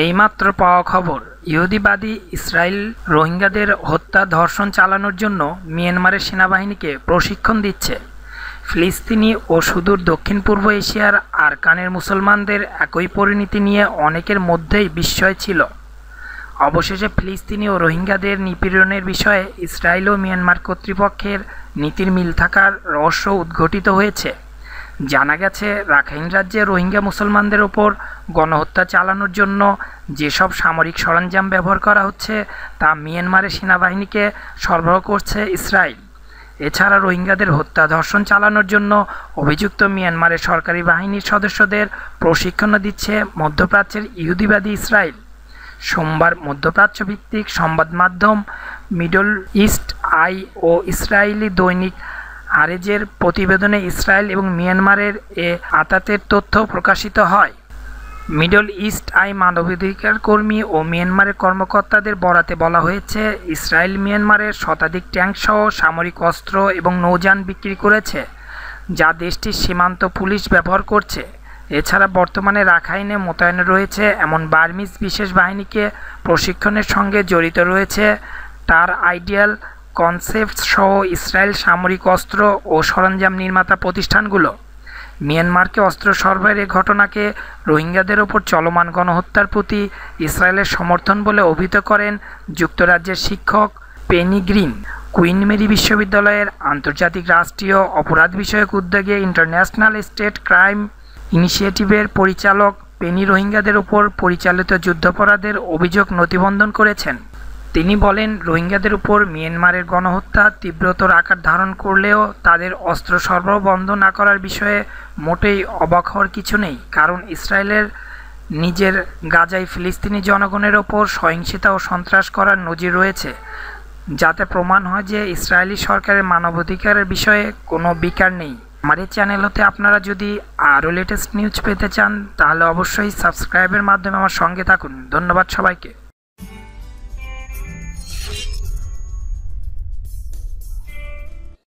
এইমাত্র পাওয়া খবর ইহুদিবাদী ইসরায়েল রোহিঙ্গাদের হত্যা ধর্ষণ চালানোর জন্য মিয়ানমারের সেনাবাহিনীকে প্রশিক্ষণ দিচ্ছে ফিলিস্তিনি ও সুদূর দক্ষিণ পূর্ব এশিয়ার আরকানের মুসলমানদের একই পরিণতি নিয়ে অনেকের মধ্যেই বিস্ময় ছিল অবশেষে ফিলিস্তিনি ও রোহিঙ্গাদের নিপীড়নের বিষয়ে ইসরায়েল ও মিয়ানমার কর্তৃপক্ষের নীতির মিল থাকার রহস্য উদ্ঘটিত হয়েছে জানা গেছে রাখাইন রাজ্যে রোহিঙ্গা মুসলমানদের ওপর গণহত্যা চালানোর জন্য যেসব সামরিক সরঞ্জাম ব্যবহার করা হচ্ছে তা মিয়ানমারের সেনাবাহিনীকে সরবরাহ করছে ইসরায়েল এছাড়া রোহিঙ্গাদের হত্যা ধর্ষণ চালানোর জন্য অভিযুক্ত মিয়ানমারের সরকারি বাহিনীর সদস্যদের প্রশিক্ষণ দিচ্ছে মধ্যপ্রাচ্যের ইহুদিবাদী ইসরায়েল সোমবার মধ্যপ্রাচ্য ভিত্তিক সংবাদ মাধ্যম মিডল ইস্ট আই ও ইসরায়েলি দৈনিক আরেজের প্রতিবেদনে ইসরায়েল এবং মিয়ানমারের এ আতাতের তথ্য প্রকাশিত হয় মিডল ইস্ট আই মানবাধিকার কর্মী ও মিয়ানমারের কর্মকর্তাদের বরাতে বলা হয়েছে ইসরায়েল মিয়ানমারের শতাধিক ট্যাঙ্কসহ সামরিক অস্ত্র এবং নৌযান বিক্রি করেছে যা দেশটির সীমান্ত পুলিশ ব্যবহার করছে এছাড়া বর্তমানে রাখাইনে মোতায়েন রয়েছে এমন বার্মিজ বিশেষ বাহিনীকে প্রশিক্ষণের সঙ্গে জড়িত রয়েছে তার আইডিয়াল কনসেপ্ট সহ ইসরায়েল সামরিক অস্ত্র ও সরঞ্জাম নির্মাতা প্রতিষ্ঠানগুলো মিয়ানমারকে অস্ত্র সরবরাহের এ ঘটনাকে রোহিঙ্গাদের ওপর চলমান গণহত্যার প্রতি ইসরায়েলের সমর্থন বলে অভিহিত করেন যুক্তরাজ্যের শিক্ষক পেনি গ্রিন কুইন মেরি বিশ্ববিদ্যালয়ের আন্তর্জাতিক রাষ্ট্রীয় অপরাধ বিষয়ক উদ্যোগে ইন্টারন্যাশনাল স্টেট ক্রাইম ইনিশিয়েটিভের পরিচালক পেনি রোহিঙ্গাদের ওপর পরিচালিত যুদ্ধাপরাধের অভিযোগ নথিবন্ধন করেছেন তিনি বলেন রোহিঙ্গাদের উপর মিয়ানমারের গণহত্যা তীব্রতর আকার ধারণ করলেও তাদের অস্ত্র সরবরাহ বন্ধ না করার বিষয়ে মোটেই অবাক হওয়ার কিছু নেই কারণ ইসরায়েলের নিজের গাজায় ফিলিস্তিনি জনগণের ওপর সহিংসতা ও সন্ত্রাস করার নজির রয়েছে যাতে প্রমাণ হয় যে ইসরায়েলি সরকারের মানবাধিকারের বিষয়ে কোনো বিকার নেই আমাদের চ্যানেল হতে আপনারা যদি আরও লেটেস্ট নিউজ পেতে চান তাহলে অবশ্যই সাবস্ক্রাইবের মাধ্যমে আমার সঙ্গে থাকুন ধন্যবাদ সবাইকে